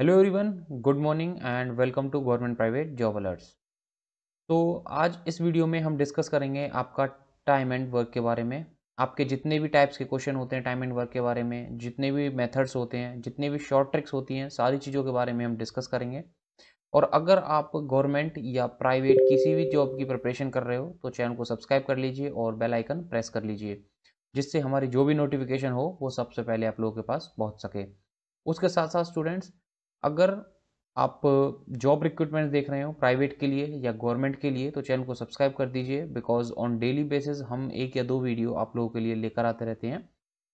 hello everyone good morning and welcome to government private job alerts तो आज इस video में हम डिस्कस करेंगे आपका टाइम एंड वर्क के बारे में आपके जितने भी टाइप्स के क्वेश्चन होते हैं टाइम एंड वर्क के बारे में जितने भी मेथड्स होते हैं जितने भी शॉर्ट ट्रिक्स होती हैं सारी चीज़ों के बारे में हम डिस्कस करेंगे और अगर आप गवर्नमेंट या प्राइवेट किसी भी जॉब की प्रिपरेशन कर रहे हो तो चैनल को सब्सक्राइब कर लीजिए और बेल आइकन प्रेस कर लीजिए जिससे हमारी जो भी नोटिफिकेशन हो वो सबसे पहले आप लोगों के पास पहुँच सके उसके साथ साथ स्टूडेंट्स अगर आप जॉब रिक्रूटमेंट देख रहे हो प्राइवेट के लिए या गवर्नमेंट के लिए तो चैनल को सब्सक्राइब कर दीजिए बिकॉज ऑन डेली बेसिस हम एक या दो वीडियो आप लोगों के लिए लेकर आते रहते हैं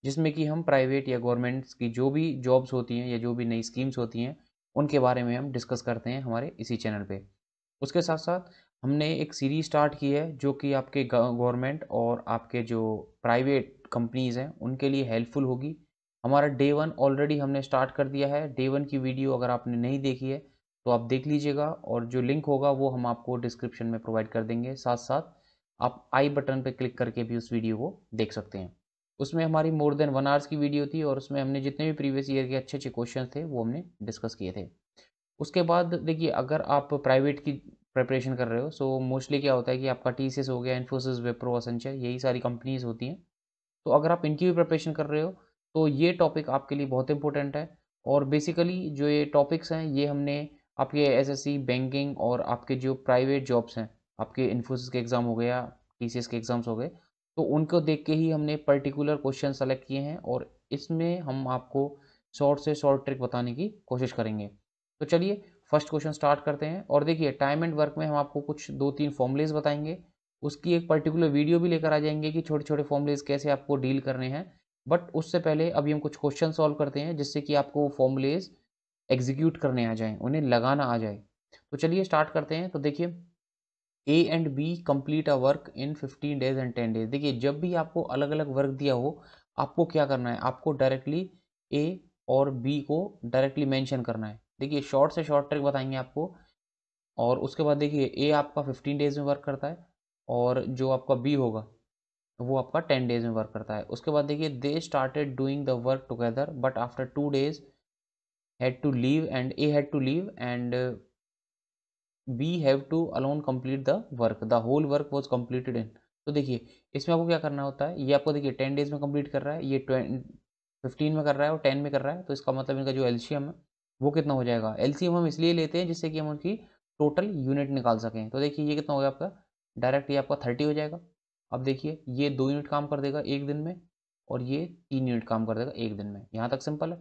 जिसमें कि हम प्राइवेट या गवर्नमेंट्स की जो भी जॉब्स होती हैं या जो भी नई स्कीम्स होती हैं उनके बारे में हम डिस्कस करते हैं हमारे इसी चैनल पर उसके साथ साथ हमने एक सीरीज स्टार्ट की है जो कि आपके गवर्नमेंट और आपके जो प्राइवेट कंपनीज़ हैं उनके लिए हेल्पफुल होगी हमारा डे वन ऑलरेडी हमने स्टार्ट कर दिया है डे वन की वीडियो अगर आपने नहीं देखी है तो आप देख लीजिएगा और जो लिंक होगा वो हम आपको डिस्क्रिप्शन में प्रोवाइड कर देंगे साथ साथ आप आई बटन पर क्लिक करके भी उस वीडियो को देख सकते हैं उसमें हमारी मोर देन वन आवर्स की वीडियो थी और उसमें हमने जितने भी प्रीवियस ईयर के अच्छे अच्छे क्वेश्चन थे वो हमने डिस्कस किए थे उसके बाद देखिए अगर आप प्राइवेट की प्रिपरेशन कर रहे हो सो मोस्टली क्या होता है कि आपका टी हो गया इन्फोसिस वेप्रो असेंचर यही सारी कंपनीज होती हैं तो अगर आप इनकी भी प्रिपरेशन कर रहे हो तो ये टॉपिक आपके लिए बहुत इंपॉर्टेंट है और बेसिकली जो ये टॉपिक्स हैं ये हमने आपके एसएससी बैंकिंग और आपके जो प्राइवेट जॉब्स हैं आपके इन्फोसिस के एग्ज़ाम हो गया टी के एग्ज़ाम्स हो गए तो उनको देख के ही हमने पर्टिकुलर क्वेश्चन सेलेक्ट किए हैं और इसमें हम आपको शॉर्ट से शॉर्ट ट्रिक बताने की कोशिश करेंगे तो चलिए फर्स्ट क्वेश्चन स्टार्ट करते हैं और देखिए टाइम एंड वर्क में हम आपको कुछ दो तीन फॉर्मुलेज बताएंगे उसकी एक पर्टिकुलर वीडियो भी लेकर आ जाएंगे कि छोटे छोटे फॉर्मुलेज कैसे आपको डील करने हैं बट उससे पहले अभी हम कुछ क्वेश्चन सॉल्व करते हैं जिससे कि आपको फॉर्मूलेज एग्जीक्यूट करने आ जाएँ उन्हें लगाना आ जाए तो चलिए स्टार्ट करते हैं तो देखिए A and B complete a work in fifteen days and ten days देखिए जब भी आपको अलग अलग वर्क दिया हो आपको क्या करना है आपको डायरेक्टली ए और बी को डायरेक्टली मेंशन करना है देखिए शॉर्ट से शॉर्ट ट्रिक बताएंगे आपको और उसके बाद देखिए ए आपका फिफ्टीन डेज में वर्क करता है और जो आपका बी होगा वो आपका टेन डेज में वर्क करता है उसके बाद देखिए they started doing the work together but after two days had to leave and A had to leave and B have to alone complete the work the whole work was completed in तो देखिए इसमें आपको क्या करना होता है ये आपको देखिए टेन डेज में कम्प्लीट कर रहा है ये फिफ्टीन में कर रहा है और टेन में कर रहा है तो इसका मतलब इनका जो एल्शियम है वो कितना हो जाएगा एल्शियम हम इसलिए लेते हैं जिससे कि हम उनकी टोटल यूनिट निकाल सकें तो देखिए ये कितना हो गया आपका डायरेक्ट ये आपका थर्टी हो जाएगा अब देखिए ये दो यूनिट काम कर देगा एक दिन में और ये तीन यूनिट काम कर देगा एक दिन में यहाँ तक सिंपल है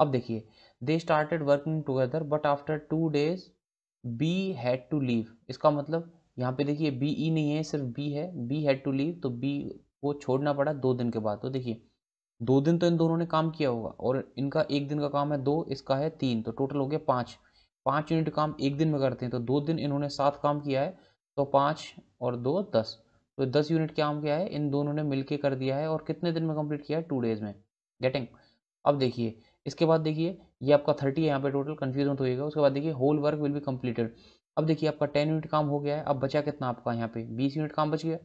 अब देखिए they started working together but after two days B had to leave इसका मतलब यहाँ पे देखिए बी ई e नहीं है सिर्फ बी है बी हैड टू लीव तो बी को छोड़ना पड़ा दो दिन के बाद तो देखिए दो दिन तो इन दोनों ने काम किया होगा और इनका एक दिन का काम है दो इसका है तीन तो टोटल हो गया पाँच पाँच यूनिट काम एक दिन में करते हैं तो दो दिन इन्होंने सात काम किया है तो पाँच और दो दस तो दस यूनिट क्या किया क्या है इन दोनों ने मिलके कर दिया है और कितने दिन में कंप्लीट किया है टू डेज में गेटिंग अब देखिए इसके बाद देखिए ये आपका थर्टी है यहाँ पे टोटल कन्फ्यूजन मत होगा उसके बाद देखिए whole work will be completed अब देखिए आपका टेन यूनिट काम हो गया है अब बचा कितना आपका यहाँ पे बीस यूनिट काम बच गया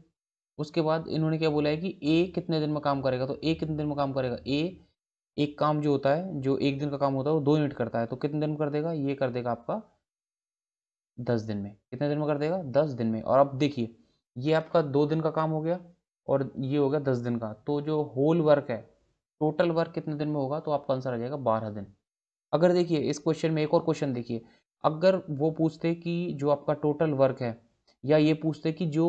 उसके बाद इन्होंने क्या बोला है कि ए कितने दिन में काम करेगा तो ए कितने दिन में काम करेगा ए एक काम जो होता है जो एक दिन का काम होता है वो दो यूनिट करता है तो कितने दिन में कर देगा ये कर देगा आपका दस दिन में कितने दिन में कर देगा दस दिन में और अब देखिए ये आपका दो दिन का काम हो गया और ये हो गया दस दिन का तो जो होल वर्क है टोटल वर्क कितने दिन में होगा तो आपका आंसर आ जाएगा बारह दिन अगर देखिए इस क्वेश्चन में एक और क्वेश्चन देखिए अगर वो पूछते कि जो आपका टोटल वर्क है या ये पूछते कि जो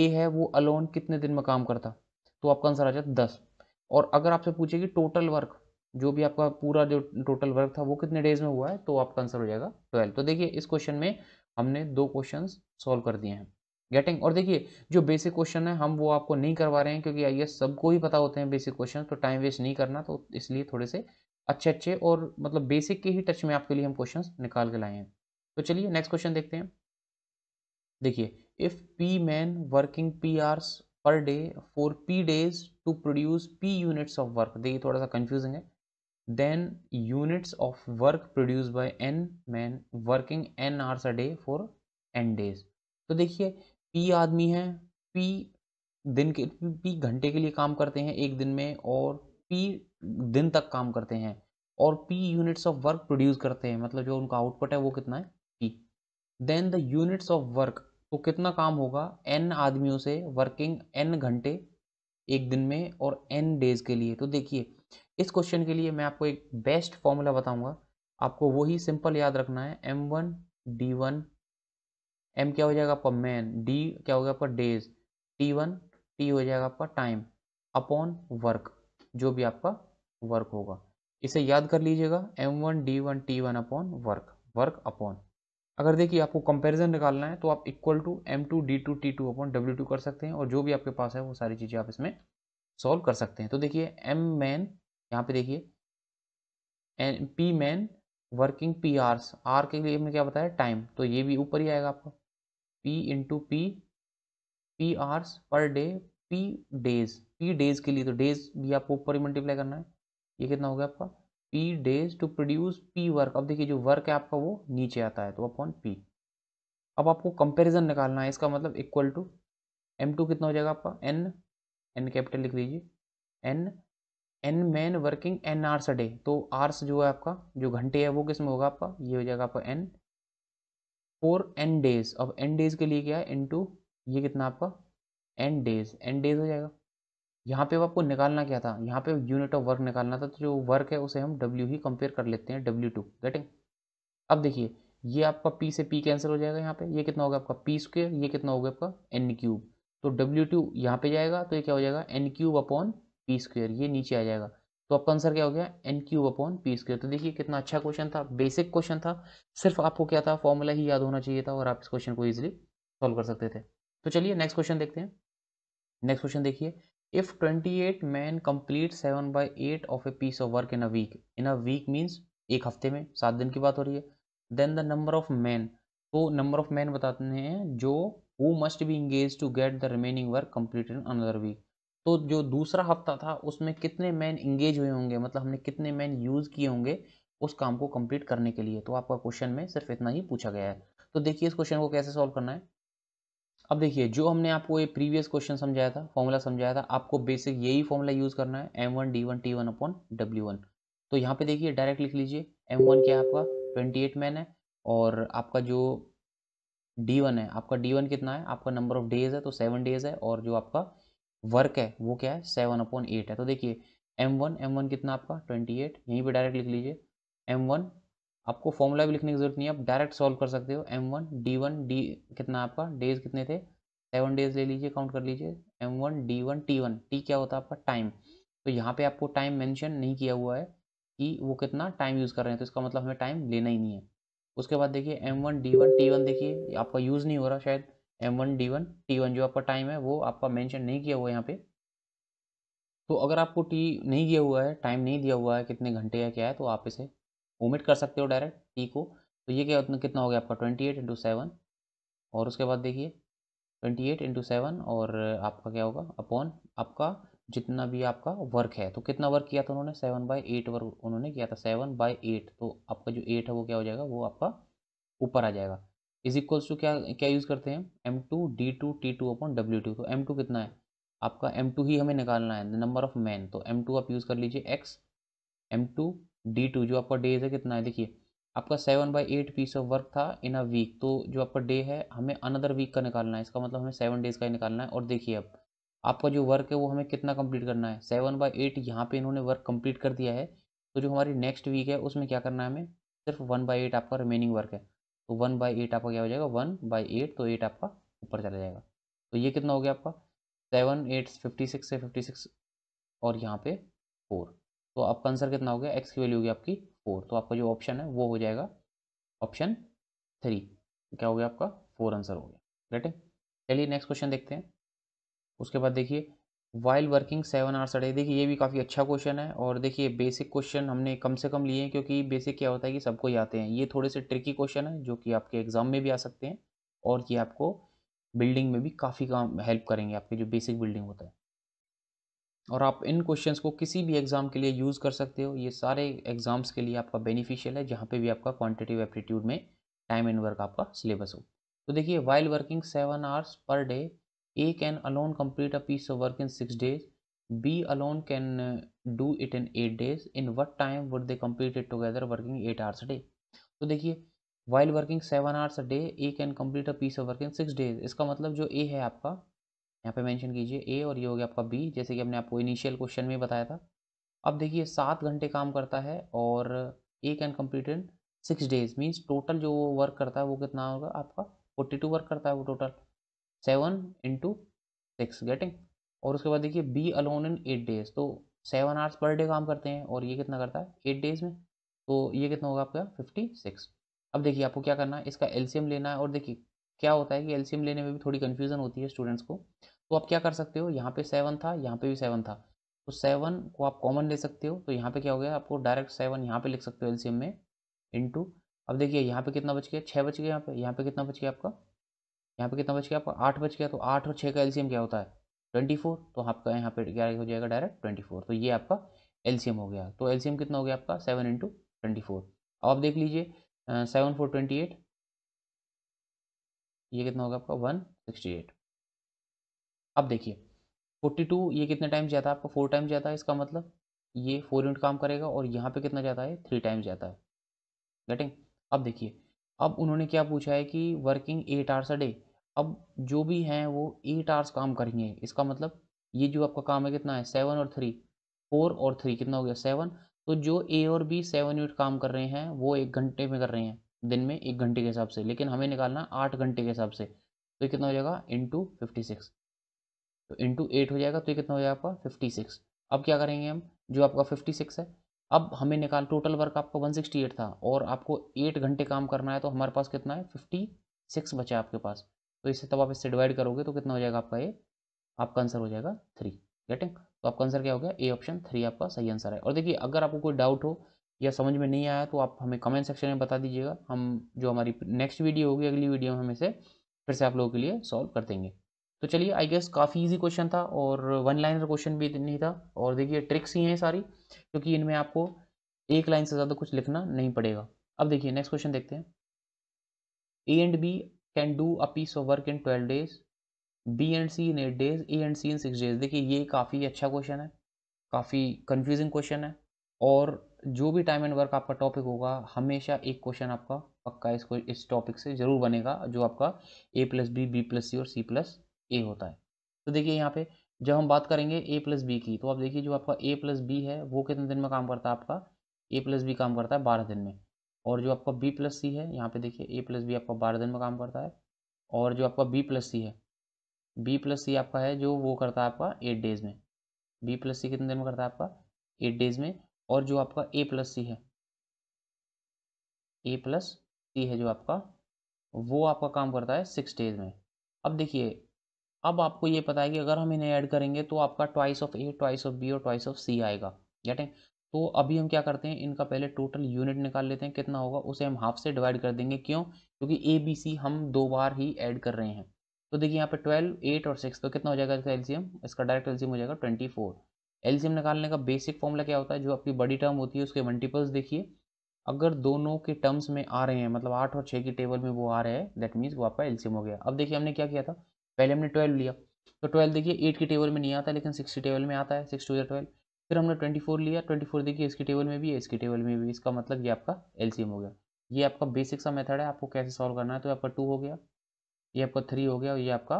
ए है वो अलोन कितने दिन में काम करता तो आपका आंसर आ जाता दस और अगर आपसे पूछे कि टोटल वर्क जो भी आपका पूरा जो टोटल वर्क था वो कितने डेज में हुआ है तो आपका आंसर हो जाएगा ट्वेल्व तो देखिए इस क्वेश्चन में हमने दो क्वेश्चन सॉल्व कर दिए हैं गेटिंग और देखिए जो बेसिक क्वेश्चन है हम वो आपको नहीं करवा रहे हैं क्योंकि आई एस सबको ही पता होते हैं बेसिक क्वेश्चन तो टाइम वेस्ट नहीं करना तो इसलिए थोड़े से अच्छे अच्छे और मतलब बेसिक के ही टच में आपके लिए हम क्वेश्चन निकाल के लाए हैं तो चलिए नेक्स्ट क्वेश्चन देखते हैं देखिए if P man working P hours per day for P days to produce P units of work देखिए थोड़ा सा कंफ्यूजिंग है then units of work produce by N man working N hours a day for N days तो देखिए P आदमी हैं P दिन के पी घंटे के लिए काम करते हैं एक दिन में और पी दिन तक काम करते हैं और P units of work produce करते हैं मतलब जो उनका आउटपुट है वो कितना है P then the units of work तो कितना काम होगा एन आदमियों से वर्किंग एन घंटे एक दिन में और एन डेज के लिए तो देखिए इस क्वेश्चन के लिए मैं आपको एक बेस्ट फॉर्मूला बताऊंगा आपको वही सिंपल याद रखना है M one D one M क्या हो जाएगा आपका मैन डी क्या हो गया आपका डेज टी वन टी हो जाएगा आपका टाइम अपॉन वर्क जो भी आपका वर्क होगा इसे याद कर लीजिएगा M one D one T one upon work work upon अगर देखिए आपको कंपैरिजन निकालना है तो आप equal to M two D two T two upon W two कर सकते हैं और जो भी आपके पास है वो सारी चीज़ें आप इसमें सॉल्व कर सकते हैं तो देखिए एम मैन यहाँ पे देखिए N P man working P hours R के लिए हमने क्या बताया टाइम तो ये भी ऊपर ही आएगा आपका P into P P hours per day P days P days के लिए तो डेज भी आपको ऊपर ही मल्टीप्लाई करना है ये कितना हो गया आपका P days to produce P work अब देखिए जो वर्क है आपका वो नीचे आता है तो अपॉन पी अब आपको कंपैरिजन निकालना है इसका मतलब इक्वल टू एम टू कितना हो जाएगा आपका एन एन कैपिटल लिख दीजिए N N man working N hours a day तो आर्स जो है आपका जो घंटे है वो किस में होगा आपका ये हो जाएगा आपका एन फोर एन डेज अब एन डेज के लिए क्या है इन टू ये कितना आपका एन डेज एन डेज हो जाएगा यहाँ पे आपको निकालना क्या था यहाँ पे यूनिट ऑफ वर्क निकालना था तो जो वर्क है उसे हम डब्ल्यू ही कंपेयर कर लेते हैं डब्ल्यू टू गेटिंग अब देखिए ये आपका पी से पी कैंसिल हो जाएगा यहाँ पे ये कितना होगा आपका पी स्क्र ये कितना होगा आपका एन क्यूब तो डब्ल्यू टू यहाँ पे जाएगा तो ये क्या हो जाएगा N cube upon P square ये नीचे आ जाएगा तो आपका आंसर क्या हो गया N cube upon P square तो देखिए कितना अच्छा क्वेश्चन था बेसिक क्वेश्चन था सिर्फ आपको क्या था फॉर्मूला ही याद होना चाहिए था और आप इस क्वेश्चन को ईजिली सॉल्व कर सकते थे तो चलिए नेक्स्ट क्वेश्चन देखते हैं नेक्स्ट क्वेश्चन देखिए if twenty eight man complete seven by eight of a piece of work in a week in a week means एक हफ्ते में सात दिन की बात हो रही है then the number of man तो नंबर ऑफ मैन बताते हैं जो who must be engage to get the remaining work complete in another week तो जो दूसरा हफ्ता था उसमें कितने मैन इंगेज हुए होंगे मतलब हमने कितने मैन यूज़ किए होंगे उस काम को कंप्लीट करने के लिए तो आपका क्वेश्चन में सिर्फ इतना ही पूछा गया है तो देखिए इस क्वेश्चन को कैसे सॉल्व करना है अब देखिए जो हमने आपको ये प्रीवियस क्वेश्चन समझाया था फॉर्मूला समझाया था आपको बेसिक यही फॉर्मूला यूज़ करना है M one D one T one upon W one तो यहाँ पे देखिए डायरेक्ट लिख लीजिए एम वन क्या है आपका ट्वेंटी एट मैन है और आपका जो डी वन है आपका डी वन कितना है आपका नंबर ऑफ डेज है तो सेवन डेज है और जो आपका वर्क है वो क्या है सेवन अपॉन एट है तो देखिए एम वन एम वन कितना आपका ट्वेंटी एट यहीं पर डायरेक्ट लिख लीजिए एम वन आपको फॉर्मूला भी लिखने की जरूरत नहीं है आप डायरेक्ट सॉल्व कर सकते हो M one D one D कितना आपका डेज कितने थे सेवन डेज ले लीजिए काउंट कर लीजिए M one D one T one T क्या होता है आपका टाइम तो यहाँ पे आपको टाइम मेंशन नहीं किया हुआ है कि वो कितना टाइम यूज़ कर रहे हैं तो इसका मतलब हमें टाइम लेना ही नहीं है उसके बाद देखिए M one D one T one देखिए आपका यूज़ नहीं हो रहा शायद M one D one T one जो आपका टाइम है वो आपका मेंशन नहीं किया हुआ है यहाँ पे तो अगर आपको टी नहीं दिया हुआ है टाइम नहीं दिया हुआ है कितने घंटे या क्या है तो आप इसे ओमिट कर सकते हो डायरेक्ट टी को तो ये क्या उतना कितना हो गया आपका ट्वेंटी एट इंटू सेवन और उसके बाद देखिए ट्वेंटी एट इंटू सेवन और आपका क्या होगा अपॉन आपका जितना भी आपका वर्क है तो कितना वर्क किया था उन्होंने सेवन बाई एट वर्क उन्होंने किया था सेवन बाई एट तो आपका जो एट है वो क्या हो जाएगा वो आपका ऊपर आ जाएगा इज इक्वल्स टू क्या क्या यूज़ करते हैं M two D two T two upon W two तो एम टू कितना है आपका एम टू ही हमें निकालना है नंबर ऑफ मैन तो एम टू आप यूज़ कर लीजिए X M two D two जो आपका डेज है कितना है देखिए आपका seven by eight piece of work था इन अ वीक तो जो आपका डे है हमें अनदर वीक का निकालना है इसका मतलब हमें सेवन डेज का ही निकालना है और देखिए अब आपका जो वर्क है वो हमें कितना कंप्लीट करना है सेवन बाई एट यहाँ पे इन्होंने वर्क कंप्लीट कर दिया है तो जो हमारी नेक्स्ट वीक है उसमें क्या करना है हमें सिर्फ वन बाई एट आपका रिमेनिंग वर्क है तो वन बाई एट आपका क्या हो जाएगा वन बाई एट तो एट आपका ऊपर चला जाएगा तो ये कितना हो गया आपका सेवन एट फिफ्टी सिक्स से फिफ्टी सिक्स और यहाँ पे फोर तो आपका आंसर कितना हो गया एक्स की वैल्यू होगी आपकी फोर तो आपका जो ऑप्शन है वो हो जाएगा ऑप्शन थ्री क्या हो गया आपका फोर आंसर हो गया राइट है चलिए नेक्स्ट क्वेश्चन देखते हैं उसके बाद देखिए while working seven hours a day देखिए ये भी काफ़ी अच्छा क्वेश्चन है और देखिए बेसिक क्वेश्चन हमने कम से कम लिए हैं क्योंकि बेसिक क्या होता है कि सबको ही आते हैं ये थोड़े से ट्रिकी क्वेश्चन है जो कि आपके एग्जाम में भी आ सकते हैं और ये आपको बिल्डिंग में भी काफ़ी काम हेल्प करेंगे आपके जो बेसिक बिल्डिंग होता है और आप इन क्वेश्चन को किसी भी एग्ज़ाम के लिए यूज़ कर सकते हो ये सारे एग्ज़ाम्स के लिए आपका बेनिफिशियल है जहाँ पर भी आपका क्वान्टिटिव एप्टीट्यूड में टाइम एंड वर्क आपका सिलेबस हो तो देखिए while working seven hours per day A can alone complete a piece of work in six days B alone can do it in eight days in what time would they complete it together working eight hours a day तो देखिए while working seven hours a day A can complete a piece of work in six days इसका मतलब जो ए है आपका यहाँ पे mention कीजिए ए और ये हो गया आपका बी जैसे कि हमने आपको इनिशियल क्वेश्चन में बताया था अब देखिए सात घंटे काम करता है और A can complete in six days means total जो वर्क करता है वो कितना होगा आपका फोर्टी टू वर्क करता है वो total seven into six getting और उसके बाद देखिए B alone in eight days तो सेवन आवर्स पर डे काम करते हैं और ये कितना करता है एट डेज में तो ये कितना होगा आपका फिफ्टी सिक्स अब देखिए आपको क्या करना है इसका एलसीएम लेना है और देखिए क्या होता है कि एलसीएम लेने में भी थोड़ी कन्फ्यूजन होती है स्टूडेंट्स को तो आप क्या कर सकते हो यहाँ पे सेवन था यहाँ पे भी सेवन था तो सेवन को आप कॉमन ले सकते हो तो यहाँ पे क्या हो गया आपको डायरेक्ट सेवन यहाँ पे लिख सकते हो एलसीएम में इंटू अब देखिए यहाँ पे कितना बच गया छः बच गया यहाँ पे यहाँ पे कितना बच गया आपका यहाँ पे कितना बच गया आपका आठ बच गया तो आठ और छः का एलसीएम क्या होता है ट्वेंटी फोर तो आपका यहाँ पे क्या हो जाएगा डायरेक्ट ट्वेंटी फोर तो ये आपका एलसीएम हो गया तो एलसीएम कितना हो गया आपका सेवन इंटू ट्वेंटी फोर अब आप देख लीजिए सेवन फोर ट्वेंटी एट ये कितना होगा आपका वन सिक्सटी एट अब देखिए फोर्टी टू ये कितने टाइम्स जाता है आपका फोर टाइम्स जाता है इसका मतलब ये फोर यूनिट काम करेगा और यहाँ पर कितना जाता है थ्री टाइम्स जाता है गेटिंग अब देखिए अब उन्होंने क्या पूछा है कि working eight hours a day अब जो भी हैं वो एट आवर्स काम करेंगे इसका मतलब ये जो आपका काम है कितना है सेवन और थ्री फोर और थ्री कितना हो गया सेवन तो जो ए और बी सेवन यूनिट काम कर रहे हैं वो एक घंटे में कर रहे हैं दिन में एक घंटे के हिसाब से लेकिन हमें निकालना है आठ घंटे के हिसाब से तो ये कितना हो जाएगा इंटू फिफ्टी सिक्स तो इंटू एट हो जाएगा तो ये कितना हो जाएगा आपका फिफ्टी सिक्स अब क्या करेंगे हम जो आपका फिफ्टी सिक्स है अब हमें निकाल टोटल वर्क आपका वन सिक्सटी एट था और आपको एट घंटे काम करना है तो हमारे पास कितना है फिफ्टी सिक्स बचा आपके पास तो इसे तब आप इससे डिवाइड करोगे तो कितना हो जाएगा आपका ये आपका आंसर हो जाएगा थ्री गेटिंग तो आपका आंसर क्या हो गया ए ऑप्शन थ्री आपका सही आंसर है और देखिए अगर आपको कोई डाउट हो या समझ में नहीं आया तो आप हमें कमेंट सेक्शन में बता दीजिएगा हम जो हमारी नेक्स्ट वीडियो होगी अगली वीडियो में हम इसे फिर से आप लोगों के लिए सॉल्व कर देंगे तो चलिए आई गेस काफ़ी इजी क्वेश्चन था और वन लाइनर क्वेश्चन भी नहीं था और देखिए ट्रिक्स ही हैं सारी क्योंकि इनमें आपको एक लाइन से ज़्यादा कुछ लिखना नहीं पड़ेगा अब देखिए नेक्स्ट क्वेश्चन देखते हैं A and B can do a piece of work in twelve days B and C in eight days A and C in six days देखिए ये काफ़ी अच्छा क्वेश्चन है काफ़ी कन्फ्यूजिंग क्वेश्चन है और जो भी टाइम एंड वर्क आपका टॉपिक होगा हमेशा एक क्वेश्चन आपका पक्का इसको इस टॉपिक से ज़रूर बनेगा जो आपका A plus B B plus C और सी प्लस ए होता है तो देखिए यहाँ पे जब हम बात करेंगे ए प्लस बी की तो आप देखिए जो आपका ए प्लस बी है वो कितने दिन में काम करता है आपका ए प्लस बी काम करता है बारह दिन में और जो आपका बी प्लस सी है यहाँ पे देखिए ए प्लस बी आपका बारह दिन में काम करता है और जो आपका बी प्लस सी है बी प्लस सी आपका है जो वो करता है आपका एट डेज में बी प्लस सी कितने दिन में करता है आपका एट डेज में और जो आपका ए प्लस सी है ए प्लस सी है जो आपका वो आपका काम करता है सिक्स डेज में अब देखिए अब आपको ये पता है कि अगर हम इन्हें ऐड करेंगे तो आपका twice of A twice of B और ट्वाइस ऑफ सी आएगा गेटिंग तो अभी हम क्या करते हैं इनका पहले टोटल यूनिट निकाल लेते हैं कितना होगा उसे हम हाफ से डिवाइड कर देंगे क्यों क्योंकि ए बी सी हम दो बार ही ऐड कर रहे हैं तो देखिए यहाँ पे ट्वेल्व एट और सिक्स तो कितना हो जाएगा इसका एलसीएम इसका डायरेक्ट एलसीएम हो जाएगा ट्वेंटी फोर एलसीएम निकालने का बेसिक फॉर्मूला क्या होता है जो आपकी बड़ी टर्म होती है उसके मल्टीपल्स देखिए अगर दोनों के टर्म्स में आ रहे हैं मतलब आठ और छः की टेबल में वो आ रहे हैं दैट मीन्स वो आपका एलसीएम हो गया अब देखिए हमने क्या किया था पहले हमने ट्वेल्व लिया तो ट्वेल्व देखिए एट की टेबल में नहीं आता लेकिन सिक्स की टेबल में आता है सिक्स टू या ट्वेल्व फिर हमने ट्वेंटी फोर लिया ट्वेंटी फोर देखिए इसके टेबल में भी है इसकी टेबल में भी इसका मतलब ये आपका एलसीएम हो गया ये आपका बेसिक सा मेथड है आपको कैसे सॉल्व करना है तो आपका टू हो गया ये आपका थ्री हो गया और ये आपका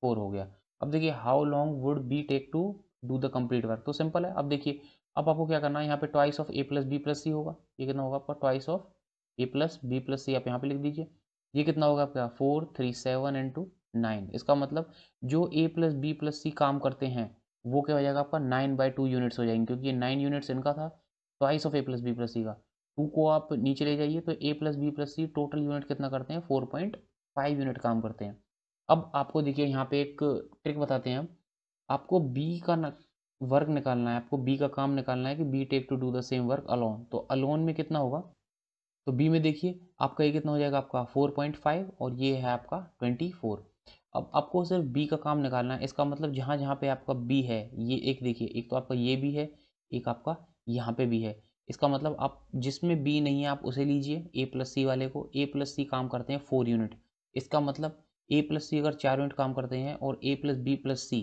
फोर हो गया अब देखिए how long would be take to do the complete work तो सिंपल है अब देखिए अब आपको क्या करना है यहाँ पे twice of A plus B plus C होगा ये कितना होगा आपका twice of A plus B plus C आप यहाँ पे लिख दीजिए ये कितना होगा आपका four three seven into nine इसका मतलब जो A plus B plus C काम करते हैं वो क्या हो जाएगा आपका नाइन बाई टू यूनिट्स हो जाएंगे क्योंकि ये नाइन यूनिट्स इनका था twice of A plus B plus C का टू को आप नीचे ले जाइए तो A plus B plus C total unit कितना करते हैं फोर पॉइंट फाइव यूनिट काम करते हैं अब आपको देखिए यहाँ पे एक ट्रिक बताते हैं आपको बी का न, वर्क निकालना है आपको बी का काम निकालना है कि B take to do the same work alone तो अलोन में कितना होगा तो बी में देखिए आपका ये कितना हो जाएगा आपका फोर पॉइंट फाइव और ये है आपका ट्वेंटी फोर अब आपको सिर्फ बी का काम निकालना है इसका मतलब जहाँ जहाँ पे आपका बी है ये एक देखिए एक तो आपका ये भी है एक आपका यहाँ पे भी है इसका मतलब आप जिसमें बी नहीं है आप उसे लीजिए ए प्लस सी वाले को ए प्लस सी काम करते हैं फोर यूनिट इसका मतलब ए प्लस सी अगर चार यूनिट काम करते हैं और A plus B plus C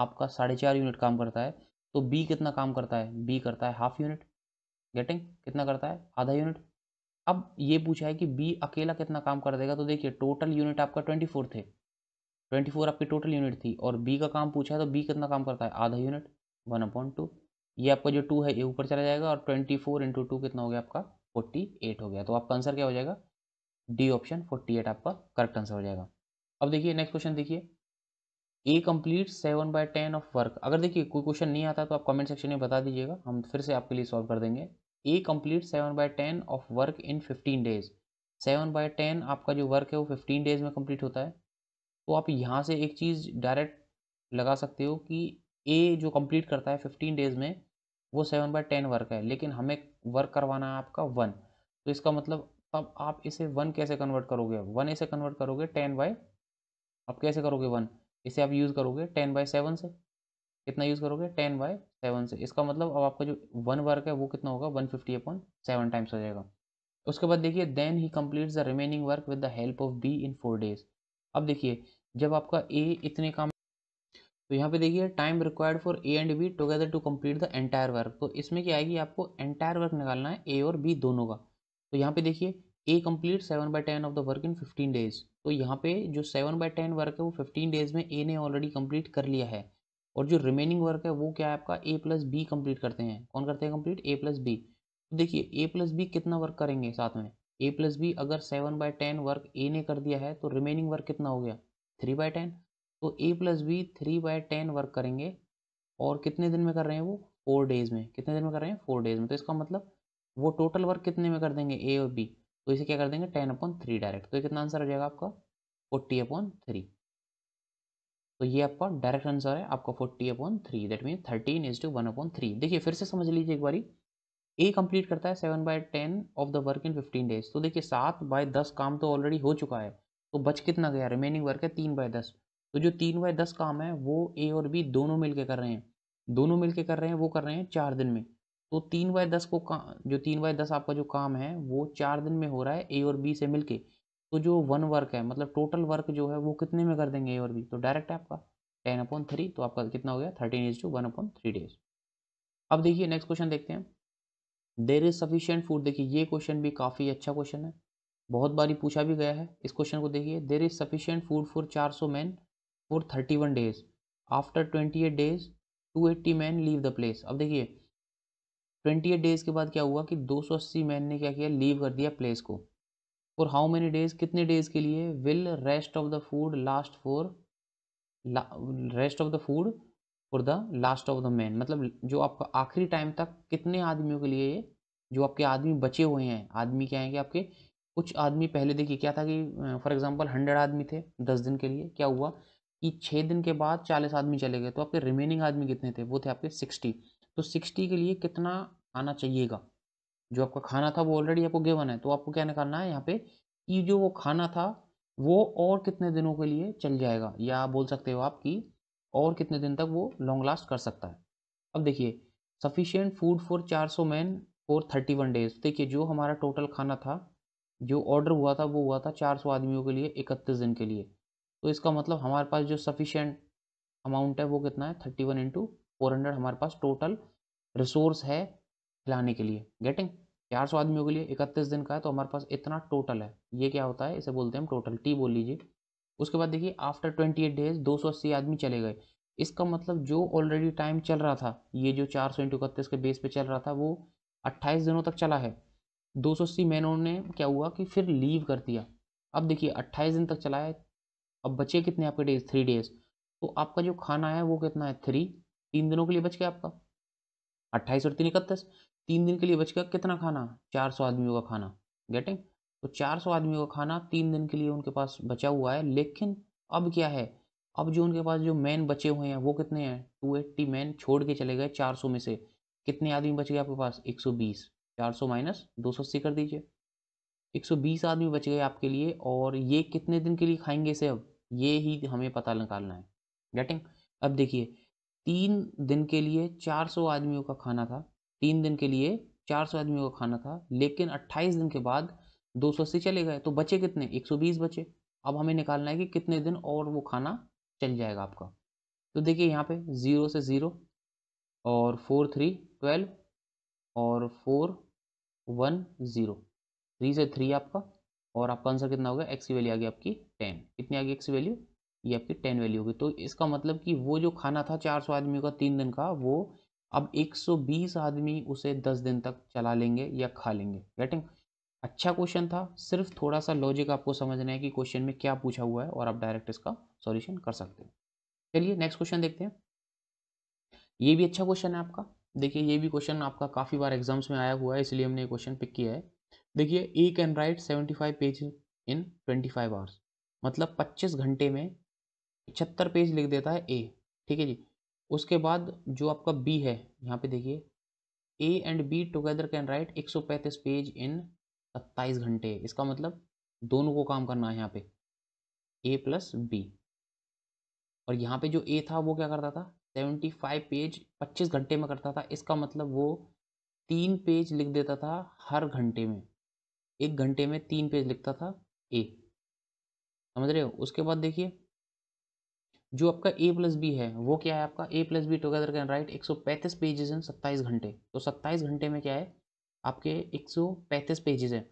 आपका साढ़े चार यूनिट काम करता है तो बी कितना काम करता है बी करता है हाफ यूनिट गेटिंग कितना करता है आधा यूनिट अब ये पूछा है कि बी अकेला कितना काम कर देगा तो देखिए टोटल यूनिट आपका ट्वेंटी फोर थे ट्वेंटी फोर आपकी टोटल यूनिट थी और बी का काम पूछा है तो बी कितना काम करता है आधा यूनिट वन अपॉइंट टू ये आपका जो टू है ये ऊपर चला जाएगा और ट्वेंटी फोर इंटू टू कितना हो गया आपका फोर्टी एट हो गया तो आपका आंसर क्या हो जाएगा डी ऑप्शन फोर्टी एट आपका करेक्ट आंसर हो जाएगा अब देखिए नेक्स्ट क्वेश्चन देखिए A complete seven by ten of work अगर देखिए कोई क्वेश्चन नहीं आता तो आप कमेंट सेक्शन में बता दीजिएगा हम फिर से आपके लिए सॉल्व कर देंगे A complete seven by ten of work in fifteen days seven by ten आपका जो वर्क है वो फिफ्टीन डेज में कंप्लीट होता है तो आप यहाँ से एक चीज़ डायरेक्ट लगा सकते हो कि ए जो कंप्लीट करता है फिफ्टीन डेज में वो सेवन बाय टेन वर्क है लेकिन हमें वर्क करवाना है आपका वन तो इसका मतलब तब आप इसे वन कैसे कन्वर्ट करोगे वन ऐसे कन्वर्ट करोगे टेन बाय आप कैसे करोगे वन इसे आप यूज़ करोगे टेन बाय सेवन से कितना यूज़ करोगे टेन बाय सेवन से इसका मतलब अब आपका जो वन वर्क है वो कितना होगा one fifty upon seven times हो जाएगा उसके बाद देखिए then he complete the remaining work with the help of B in four days अब देखिए जब आपका ए इतने काम तो यहाँ पे देखिए time required for A and B together to complete the entire work तो इसमें क्या आएगी आपको एंटायर वर्क निकालना है ए और बी दोनों का तो यहाँ पे देखिए A complete seven by ten of the work in fifteen days तो यहाँ पे जो सेवन बाई टेन वर्क है वो फिफ्टीन डेज में ए ने ऑलरेडी कंप्लीट कर लिया है और जो रिमेनिंग वर्क है वो क्या है आपका ए प्लस बी कम्प्लीट करते हैं कौन करते हैं कंप्लीट ए प्लस बी देखिए ए प्लस बी कितना वर्क करेंगे साथ में ए प्लस बी अगर seven by ten work A ने कर दिया है तो रिमेनिंग वर्क कितना हो गया थ्री बाय टेन तो A plus B three by ten work करेंगे और कितने दिन में कर रहे हैं वो फोर डेज में कितने दिन में कर रहे हैं फोर डेज में तो इसका मतलब वो टोटल वर्क कितने में कर देंगे ए और बी तो इसे क्या कर देंगे टेन अपॉन थ्री डायरेक्ट तो कितना आंसर हो जाएगा आपका फोर्टी अपॉन थ्री तो ये आपका डायरेक्ट आंसर है आपका forty upon three that mean thirteen is to one upon three देखिए फिर से समझ लीजिए एक बारी ए कंप्लीट करता है seven by ten of the work in fifteen days तो देखिए सात बाय दस काम तो ऑलरेडी हो चुका है तो बच कितना गया रिमेनिंग वर्क है तीन बाय दस तो जो तीन बाय दस काम है वो ए और बी दोनों मिलके कर रहे हैं दोनों मिलके कर रहे हैं वो कर रहे हैं चार दिन में तो तीन बाय दस को का जो तीन बाय दस आपका जो काम है वो चार दिन में हो रहा है ए और बी से मिलके तो जो वन वर्क है मतलब टोटल वर्क जो है वो कितने में कर देंगे ए और बी तो डायरेक्ट है आपका टेन अपॉन थ्री तो आपका कितना हो गया thirteen is to one upon three days अब देखिए नेक्स्ट क्वेश्चन देखते हैं देर इज सफिशियंट फूड देखिए ये क्वेश्चन भी काफ़ी अच्छा क्वेश्चन है बहुत बारी पूछा भी गया है इस क्वेश्चन को देखिए there is sufficient food for चार सौ man for thirty one days after twenty eight days two eighty man leave the place अब देखिए ट्वेंटी एट डेज के बाद क्या हुआ कि दो सौ अस्सी मैन ने क्या किया लीव कर दिया प्लेस को फॉर हाउ मैनी डेज कितने डेज के लिए will rest of the food last for rest of the food for the last of the man मतलब जो आपका आखिरी टाइम तक कितने आदमियों के लिए ये जो आपके आदमी बचे हुए हैं आदमी क्या है कि आपके कुछ आदमी पहले देखिए क्या था कि फॉर एग्जांपल हंड्रेड आदमी थे दस दिन के लिए क्या हुआ कि छः दिन के बाद चालीस आदमी चले गए तो आपके रिमेनिंग आदमी कितने थे वो थे आपके सिक्सटी तो सिक्सटी के लिए कितना आना चाहिएगा जो आपका खाना था वो ऑलरेडी आपको गेवन है तो आपको क्या निकालना है यहाँ पे कि जो वो खाना था वो और कितने दिनों के लिए चल जाएगा या बोल सकते हो आप कि और कितने दिन तक वो लॉन्ग लास्ट कर सकता है अब देखिए सफिशियंट फूड फॉर चार सौ man for thirty one days देखिए जो हमारा टोटल खाना था जो ऑर्डर हुआ था वो हुआ था चार सौ आदमियों के लिए इकतीस दिन के लिए तो इसका मतलब हमारे पास जो सफिशेंट अमाउंट है वो कितना है thirty one into four hundred हमारे पास टोटल रिसोर्स है खिलाने के लिए गेटिंग चार सौ आदमियों के लिए इकतीस दिन का है तो हमारे पास इतना टोटल है ये क्या होता है इसे बोलते हैं हम टोटल टी बोल लीजिए उसके बाद देखिए आफ्टर ट्वेंटी एट डेज दो सौ अस्सी आदमी चले गए इसका मतलब जो ऑलरेडी टाइम चल रहा था ये जो चार सौ इंटू इकतीस के बेस पे चल रहा था वो अट्ठाईस दिनों तक चला है दो सौ अस्सी मैनों ने क्या हुआ कि फिर लीव कर दिया अब देखिए अट्ठाईस दिन तक चला है अब बचे कितने आपके डेज थ्री डेज तो आपका जो खाना है वो कितना है थ्री तीन दिनों के लिए बच गया आपका अट्ठाईस और तीन इकतीस तीन दिन के लिए बच गया कितना खाना चार सौ आदमियों का खाना गेटिंग तो 400 आदमियों का खाना तीन दिन के लिए उनके पास बचा हुआ है लेकिन अब क्या है अब जो उनके पास जो मैन बचे हुए हैं वो कितने हैं टू एट्टी मैन छोड़ के चले गए चार सौ में से कितने आदमी बच गए आपके पास एक सौ बीस चार सौ माइनस दो सौ अस्सी कर दीजिए एक सौ बीस आदमी बच गए आपके लिए और ये कितने दिन के लिए खाएंगे इसे अब ये ही हमें पता निकालना है गेटिंग अब देखिए तीन दिन के लिए चार सौ आदमियों का खाना था तीन दिन के लिए चार सौ आदमियों का खाना था लेकिन अट्ठाईस दिन के बाद दो सौ अस्सी चले गए तो बचे कितने एक सौ बीस बचे अब हमें निकालना है कि कितने दिन और वो खाना चल जाएगा आपका तो देखिए यहाँ पे ज़ीरो से ज़ीरो और फोर थ्री ट्वेल्व और फोर वन ज़ीरो थ्री से थ्री आपका और आपका आंसर कितना होगा एक्स की वैल्यू आ गई आपकी टेन कितनी आ गई एक्स की वैल्यू ये आपकी टेन वैल्यू होगी तो इसका मतलब कि वो जो खाना था चार सौ आदमियों का तीन दिन का वो अब एक सौ बीस आदमी उसे दस दिन तक चला लेंगे या खा लेंगे राइटिंग अच्छा क्वेश्चन था सिर्फ थोड़ा सा लॉजिक आपको समझना है कि क्वेश्चन में क्या पूछा हुआ है और आप डायरेक्ट इसका सॉल्यूशन कर सकते हो चलिए नेक्स्ट क्वेश्चन देखते हैं ये भी अच्छा क्वेश्चन है आपका देखिए ये भी क्वेश्चन आपका काफ़ी बार एग्जाम्स में आया हुआ है इसलिए हमने क्वेश्चन पिक किया है देखिए A can write seventy five page in twenty five hours मतलब पच्चीस घंटे में पचहत्तर पेज लिख देता है ए ठीक है जी उसके बाद जो आपका बी है यहाँ पे देखिए A and B together can write एक सौ पैंतीस पेज इन सत्ताईस घंटे इसका मतलब दोनों को काम करना है यहाँ पे ए प्लस बी और यहाँ पे जो ए था वो क्या करता था सेवेंटी फाइव पेज पच्चीस घंटे में करता था इसका मतलब वो तीन पेज लिख देता था हर घंटे में एक घंटे में तीन पेज लिखता था ए समझ रहे हो उसके बाद देखिए जो आपका ए प्लस बी है वो क्या है आपका A plus B together can write एक सौ पैंतीस पेजेस इन सत्ताईस घंटे तो सत्ताईस घंटे में क्या है आपके एक सौ पैंतीस पेजेज हैं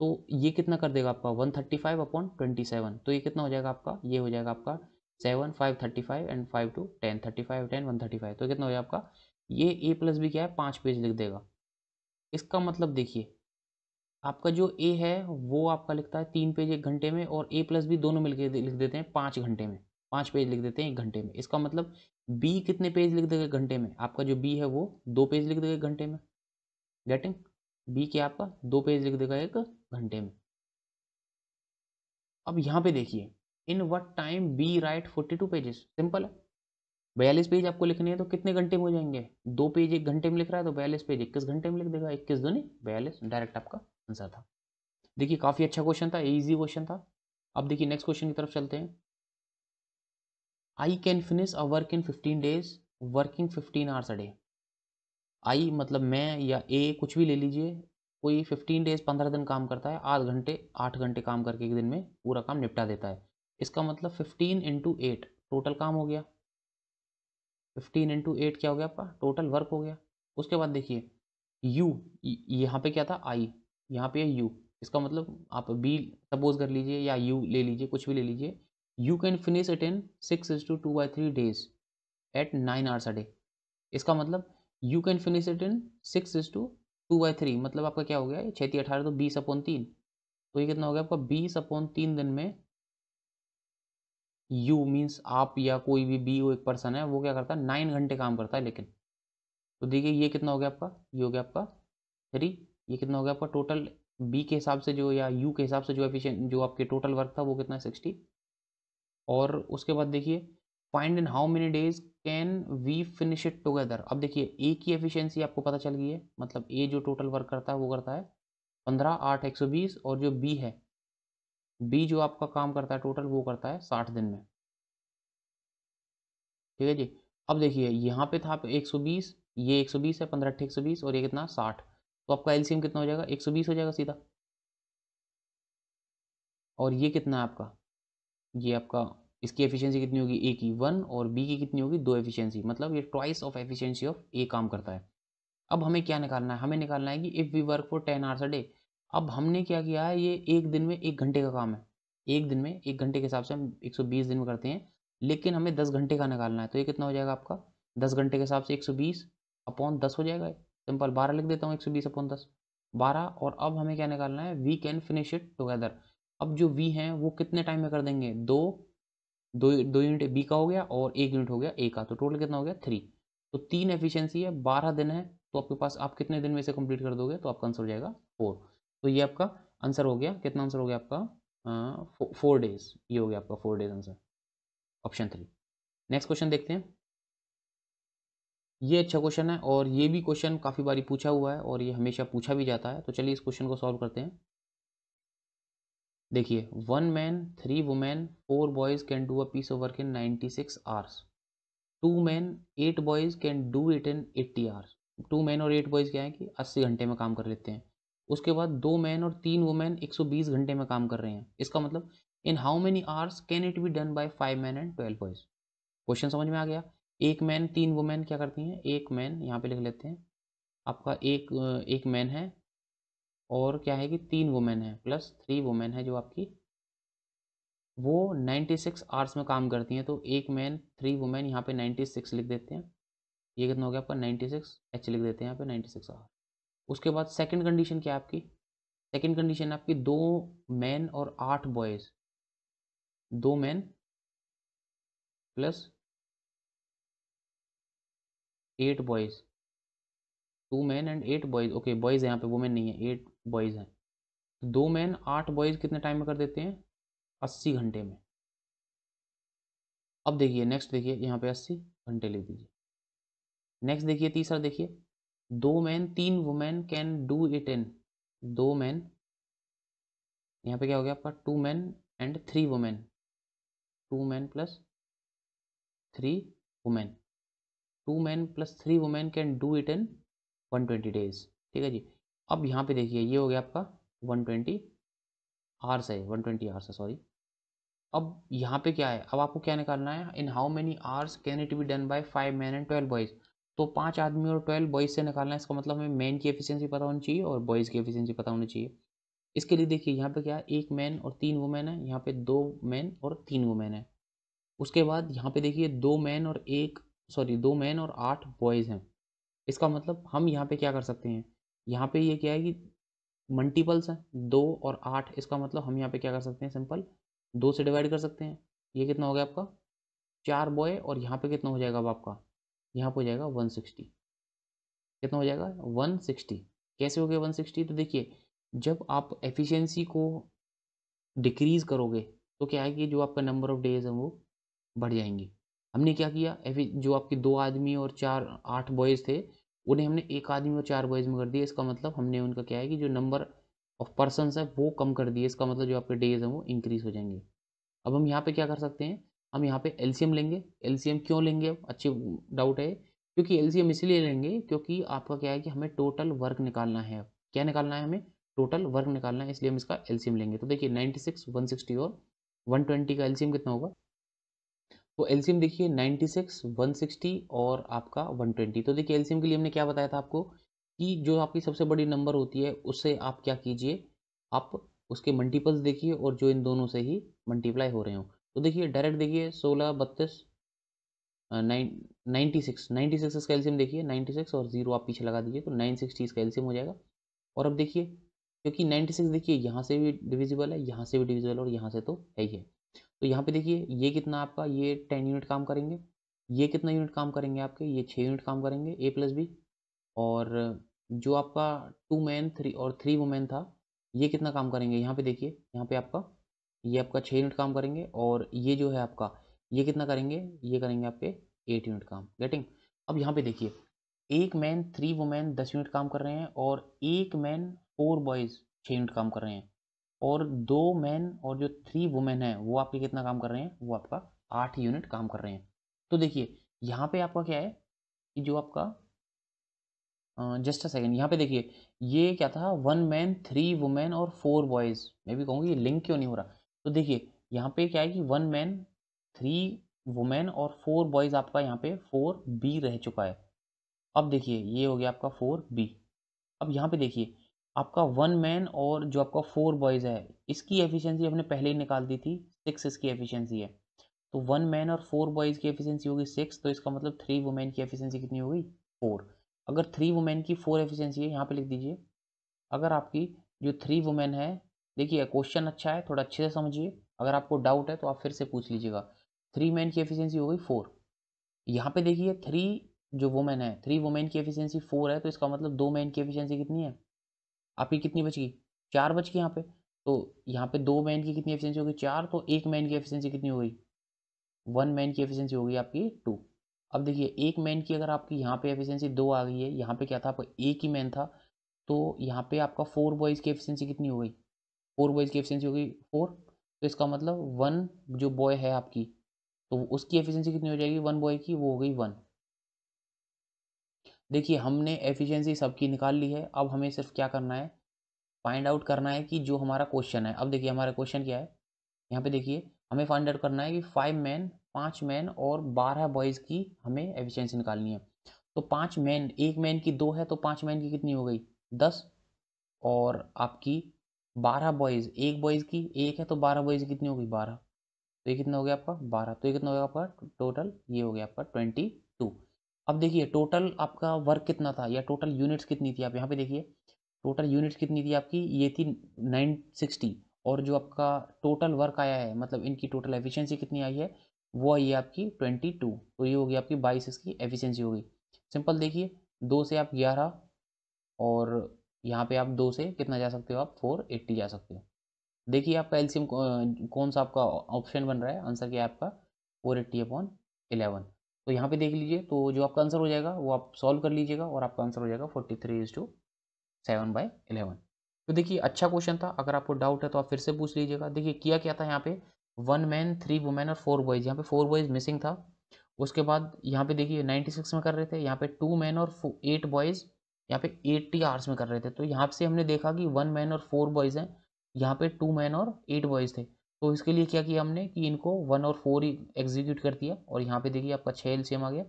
तो ये कितना कर देगा आपका one thirty five upon twenty seven तो ये कितना हो जाएगा आपका ये हो जाएगा आपका seven five thirty five and five two ten thirty five ten one thirty five तो कितना हो जाएगा आपका ये ए प्लस बी क्या है पाँच पेज लिख देगा इसका मतलब देखिए आपका जो ए है वो आपका लिखता है तीन पेज एक घंटे में और ए प्लस बी दोनों मिलकर लिख देते हैं पाँच घंटे में पाँच पेज लिख देते हैं एक घंटे में इसका मतलब बी कितने पेज लिख देगा घंटे में आपका जो बी है वो दो पेज लिख देगा घंटे में गेटिंग बी क्या आपका दो पेज लिख देगा एक घंटे में अब यहाँ पे देखिए in what time B write forty two pages simple है बयालीस पेज आपको लिखने हैं तो कितने घंटे में हो जाएंगे दो पेज एक घंटे में लिख रहा है तो बयालीस पेज इक्कीस घंटे में लिख देगा इक्कीस दो नहीं बयालीस डायरेक्ट आपका आंसर था देखिए काफ़ी अच्छा क्वेश्चन था ईजी क्वेश्चन था अब देखिए नेक्स्ट क्वेश्चन की तरफ चलते हैं I can finish a work in fifteen days working fifteen hours a day I मतलब मैं या ए कुछ भी ले लीजिए कोई फिफ्टीन डेज पंद्रह दिन काम करता है आठ घंटे आठ घंटे काम करके एक दिन में पूरा काम निपटा देता है इसका मतलब फिफ्टीन इंटू एट टोटल काम हो गया फिफ्टीन इंटू एट क्या हो गया आपका टोटल वर्क हो गया उसके बाद देखिए यू यहाँ पे क्या था आई यहाँ पे यू इसका मतलब आप बी सपोज कर लीजिए या यू ले लीजिए कुछ भी ले लीजिए you can finish it in six is to two by three days eight nine hours a day इसका मतलब you can finish it in six is to two by three मतलब आपका क्या हो गया छेती अठारह तो बीस अपॉन तीन तो ये कितना हो गया आपका बीस अपॉन तीन दिन में यू मीन्स आप या कोई भी बी एक पर्सन है वो क्या करता है नाइन घंटे काम करता है लेकिन तो देखिए ये कितना हो गया आपका ये हो गया आपका थ्री ये कितना हो गया आपका टोटल बी के हिसाब से जो या यू के हिसाब से जो एफिशिएंट जो आपके टोटल वर्क था वो कितना है सिक्सटी और उसके बाद देखिए find in how many days can we finish it together अब देखिए ए की एफिशिएंसी आपको पता चल गई है मतलब ए जो टोटल वर्क करता है वो करता है पंद्रह आठ एक सौ बीस और जो बी है बी जो आपका काम करता है टोटल वो करता है साठ दिन में ठीक है जी अब देखिए यहाँ पे था आप एक सौ बीस ये एक सौ बीस है पंद्रह अट्ठे एक सौ बीस और ये कितना साठ तो आपका एलसीएम कितना हो जाएगा एक सौ बीस हो जाएगा सीधा और ये कितना है आपका ये आपका इसकी एफिशिएंसी कितनी होगी ए की वन और बी की कितनी होगी दो एफिशिएंसी मतलब ये twice of efficiency of A काम करता है अब हमें क्या निकालना है हमें निकालना है कि if we work for ten hours a day अब हमने क्या किया है ये एक दिन में एक घंटे का काम है एक दिन में एक घंटे के हिसाब से हम बीस दिन में करते हैं लेकिन हमें दस घंटे का निकालना है तो ये कितना हो जाएगा आपका दस घंटे के हिसाब से बीस अपॉन दस हो जाएगा सिंपल बारह लिख देता हूँ बीस अपॉन दस बारह और अब हमें क्या निकालना है we can finish it together अब जो वी हैं वो कितने टाइम में कर देंगे दो दो दो यूनिट बी का हो गया और एक यूनिट हो गया ए का तो टोटल कितना हो गया थ्री तो तीन एफिशिएंसी है बारह दिन है तो आपके पास आप कितने दिन में इसे कंप्लीट कर दोगे तो आपका आंसर हो जाएगा फोर तो ये आपका आंसर हो गया कितना आंसर हो गया आपका फोर डेज ये हो गया आपका four days answer option three next question देखते हैं ये अच्छा क्वेश्चन है और ये भी क्वेश्चन काफ़ी बारी पूछा हुआ है और ये हमेशा पूछा भी जाता है तो चलिए इस क्वेश्चन को सॉल्व करते हैं देखिए one man three women four boys can do a piece of work in ninety six hours two man eight boys can do it in eighty hours two man और एट बॉयज क्या है कि अस्सी घंटे में काम कर लेते हैं उसके बाद दो मैन और तीन वुमेन एक सौ बीस घंटे में काम कर रहे हैं इसका मतलब in how many hours can it be done by five man and twelve boys question समझ में आ गया एक मैन तीन वुमेन क्या करती हैं एक मैन यहाँ पे लिख लेते हैं आपका एक एक मैन है और क्या है कि तीन वुमेन है प्लस थ्री वुमेन है जो आपकी वो नाइन्टी सिक्स आवर्स में काम करती हैं तो एक मैन थ्री वुमेन यहाँ पे सिक्स लिख देते हैं ये कितना हो गया आपका नाइन्टी सिक्स एच लिख देते हैं यहाँ पे नाइन्टी सिक्स आवर उसके बाद सेकंड कंडीशन क्या है आपकी सेकंड कंडीशन आपकी दो मैन और आठ बॉयज़ दो man plus eight boys two man and eight boys okay boys यहाँ पे वुमेन नहीं है एट बॉयज़ हैं तो दो मैन आठ बॉयज़ कितने टाइम में कर देते हैं अस्सी घंटे में अब देखिए नेक्स्ट देखिए यहाँ पे अस्सी घंटे ले दीजिए नेक्स्ट देखिए तीसरा देखिए दो मैन तीन women can do it in दो मैन यहाँ पे क्या हो गया आपका two man and three women two man plus three women two man plus three women can do it in one twenty days ठीक है जी अब यहाँ पे देखिए ये हो गया आपका 120 ट्वेंटी आर्स है वन ट्वेंटी आर्स है सॉरी अब यहाँ पे क्या है अब आपको क्या निकालना है in how many hours can it be done by five man and twelve boys तो पांच आदमी और ट्वेल्व बॉयज़ से निकालना है इसका मतलब हमें मैन की एफिशिएंसी पता होनी चाहिए और बॉयज़ की एफिशिएंसी पता होनी चाहिए इसके लिए देखिए यहाँ पे क्या है एक मैन और तीन वुमेन है यहाँ पे दो मैन और तीन वुमेन है उसके बाद यहाँ पे देखिए दो मैन और एक सॉरी दो मैन और आठ बॉयज़ हैं इसका मतलब हम यहाँ पे क्या कर सकते हैं यहाँ पे ये क्या है कि मल्टीपल्स हैं दो और आठ इसका मतलब हम यहाँ पे क्या कर सकते हैं सिंपल दो से डिवाइड कर सकते हैं ये कितना हो गया आपका चार बॉय और यहाँ पे कितना हो जाएगा अब आपका यहाँ पर हो जाएगा वन सिक्सटी कितना हो जाएगा वन सिक्सटी कैसे हो गया वन सिक्सटी तो देखिए जब आप एफिशिएंसी को डिक्रीज़ करोगे तो क्या है कि जो आपका नंबर ऑफ डेज है वो बढ़ जाएंगे हमने क्या किया जो आपके दो आदमी और चार आठ बॉयज़ थे उन्हें हमने एक आदमी और चार बॉयज़ में कर दिया इसका मतलब हमने उनका क्या है कि जो नंबर ऑफ पर्सनस है वो कम कर दिए इसका मतलब जो आपके डेज हैं वो इंक्रीज़ हो जाएंगे अब हम यहाँ पर क्या कर सकते हैं हम यहाँ पे एल लेंगे एल क्यों लेंगे अब अच्छी डाउट है क्योंकि एल इसलिए लेंगे क्योंकि आपका क्या है कि हमें टोटल वर्क निकालना है क्या निकालना है हमें टोटल वर्क निकालना है इसलिए हम इसका एल लेंगे तो देखिए 96, 160 और 120 का एल कितना होगा तो एलसीएम देखिए 96, 160 और आपका 120 तो देखिए एलसीएम के लिए हमने क्या बताया था आपको कि जो आपकी सबसे बड़ी नंबर होती है उससे आप क्या कीजिए आप उसके मल्टीपल्स देखिए और जो इन दोनों से ही मल्टीप्लाई हो रहे हो तो देखिए डायरेक्ट देखिए सोलह बत्तीस नाइन्टी सिक्स नाइन्टी सिक्स इसका एल्सियम देखिए नाइन्टी सिक्स और जीरो आप पीछे लगा दीजिए तो नाइन सिक्सटी इसका एल्सियम हो जाएगा और अब देखिए क्योंकि नाइन्टी सिक्स देखिए यहाँ से भी डिविजिबल है यहाँ से भी डिविजिबल और यहाँ से तो है ही है तो यहाँ पे देखिए ये कितना आपका ये टेन यूनिट काम करेंगे ये कितना यूनिट काम करेंगे आपके ये छः यूनिट काम करेंगे ए प्लस बी और जो आपका टू मैन थ्री और थ्री वुमेन था ये कितना काम करेंगे यहाँ पे देखिए यहाँ पे आपका ये आपका छः यूनिट काम करेंगे और ये जो है आपका ये कितना करेंगे ये करेंगे आपके एट यूनिट काम गेटिंग अब यहाँ पे देखिए एक मैन थ्री वुमेन दस यूनिट काम कर रहे हैं और एक मैन फोर बॉयज़ छः यूनिट काम कर रहे हैं और दो मैन और जो थ्री वुमेन है वो आपके कितना काम कर रहे हैं वो आपका आठ यूनिट काम कर रहे हैं तो देखिए यहाँ पे आपका क्या है कि जो आपका जस्ट अ सेकेंड यहाँ पे देखिए ये क्या था वन मैन थ्री वुमेन और फोर बॉयज मैं भी कहूँगी ये लिंक क्यों नहीं हो रहा तो देखिए यहाँ पे क्या है कि वन मैन थ्री वुमेन और फोर बॉयज आपका यहाँ पे फोर बी रह चुका है अब देखिए ये हो गया आपका फोर बी अब यहाँ पे देखिए आपका वन मैन और जो आपका फोर बॉयज़ है इसकी एफिशिएंसी हमने पहले ही निकाल दी थी सिक्स इसकी एफिशिएंसी है तो वन मैन और फोर बॉयज़ की एफिशिएंसी होगी सिक्स तो इसका मतलब थ्री वुमेन की एफिशिएंसी कितनी होगी फोर अगर थ्री वुमेन की फोर एफिशिएंसी है यहाँ पे लिख दीजिए अगर आपकी जो थ्री वुमेन है देखिए क्वेश्चन अच्छा है थोड़ा अच्छे से समझिए अगर आपको डाउट है तो आप फिर से पूछ लीजिएगा थ्री मैन की एफिशियंसी होगी फोर यहाँ पे देखिए थ्री जो वुमेन है थ्री वुमेन की एफिशियंसी फोर है तो इसका मतलब दो मैन की एफिशियंसी कितनी है आपकी कितनी बच गई चार बच गई यहाँ पे तो यहाँ पे दो मैन की कितनी एफिशिएंसी होगी चार तो एक मैन की एफिशिएंसी कितनी हो गई वन मैन की एफिशिएंसी होगी आपकी टू अब देखिए एक मैन की अगर आपकी यहाँ पे एफिशिएंसी दो आ गई है यहाँ पे क्या था आपका एक ही मैन था तो यहाँ पे आपका फोर बॉयज़ की एफिशिएंसी कितनी हो गई फोर बॉयज़ की एफिशिएंसी होगी फोर तो इसका मतलब वन जो बॉय है आपकी तो उसकी एफिशिएंसी कितनी हो जाएगी वन बॉय की वो हो गई वन देखिए हमने एफिशिएंसी सबकी निकाल ली है अब हमें सिर्फ क्या करना है फाइंड आउट करना है कि जो हमारा क्वेश्चन है अब देखिए हमारा क्वेश्चन क्या है यहाँ पे देखिए हमें फाइंड आउट करना है कि फाइव मैन पाँच मैन और बारह बॉयज़ की हमें एफिशिएंसी निकालनी है तो पाँच मैन एक मैन की दो है तो पाँच मैन की कितनी हो गई दस और आपकी बारह बॉयज़ एक बॉयज़ की एक है तो बारह बॉयज़ कितनी हो गई बारह तो ये कितना हो गया आपका बारह तो ये कितना हो गया आपका टोटल ये हो गया आपका ट्वेंटी अब देखिए टोटल आपका वर्क कितना था या टोटल यूनिट्स कितनी थी आप यहाँ पे देखिए टोटल यूनिट्स कितनी थी आपकी ये थी नाइन सिक्सटी और जो आपका टोटल वर्क आया है मतलब इनकी टोटल एफिशिएंसी कितनी आई है वो आई है आपकी ट्वेंटी टू तो ये होगी आपकी बाईस इसकी एफिशिएंसी होगी सिंपल देखिए दो से आप ग्यारह और यहाँ पर आप दो से कितना जा सकते हो आप फोर एट्टी जा सकते हो देखिए आपका एल्सियम कौन सा आपका ऑप्शन बन रहा है आंसर क्या है आपका फोर एट्टी अपॉन इलेवन तो यहाँ पे देख लीजिए तो जो आपका आंसर हो जाएगा वो आप सॉल्व कर लीजिएगा और आपका आंसर हो जाएगा forty three is to seven by eleven तो देखिए अच्छा क्वेश्चन था अगर आपको डाउट है तो आप फिर से पूछ लीजिएगा देखिए किया क्या था यहाँ पे वन मैन थ्री वुमेन और फोर बॉयज यहाँ पे फोर बॉयज मिसिंग था उसके बाद यहाँ पे देखिए नाइन्टी सिक्स में कर रहे थे यहाँ पे टू मैन और एट बॉयज़ यहाँ पे एट्टी आर्स में कर रहे थे तो यहाँ से हमने देखा कि वन मैन और फोर बॉयज़ हैं यहाँ पे टू मैन और एट बॉयज़ थे तो इसके लिए क्या किया हमने कि इनको वन और फोर ही एग्जीक्यूट कर दिया और यहाँ पे देखिए आपका छः एलसीएम आ गया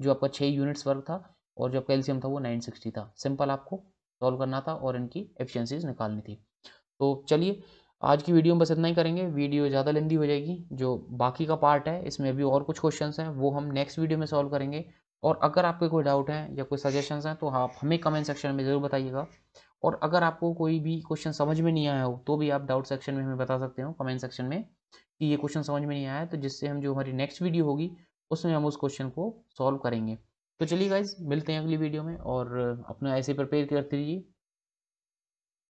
जो आपका छः यूनिट्स वर्क था और जो आपका एलसीएम था वो नाइन सिक्सटी था सिंपल आपको सॉल्व करना था और इनकी एफिशिएंसीज निकालनी थी तो चलिए आज की वीडियो में बस इतना ही करेंगे वीडियो ज़्यादा लेंदी हो जाएगी जो बाकी का पार्ट है इसमें अभी और कुछ क्वेश्चन हैं वो हम नेक्स्ट वीडियो में सॉल्व करेंगे और अगर आपके कोई डाउट हैं या कोई सजेशन हैं तो आप हमें कमेंट सेक्शन में ज़रूर बताइएगा और अगर आपको कोई भी क्वेश्चन समझ में नहीं आया हो तो भी आप डाउट सेक्शन में हमें बता सकते हो कमेंट सेक्शन में कि ये क्वेश्चन समझ में नहीं आया तो जिससे हम जो हमारी नेक्स्ट वीडियो होगी उसमें हम उस क्वेश्चन को सॉल्व करेंगे तो चलिए गाइज मिलते हैं अगली वीडियो में और अपना ऐसे प्रिपेयर करते रहिए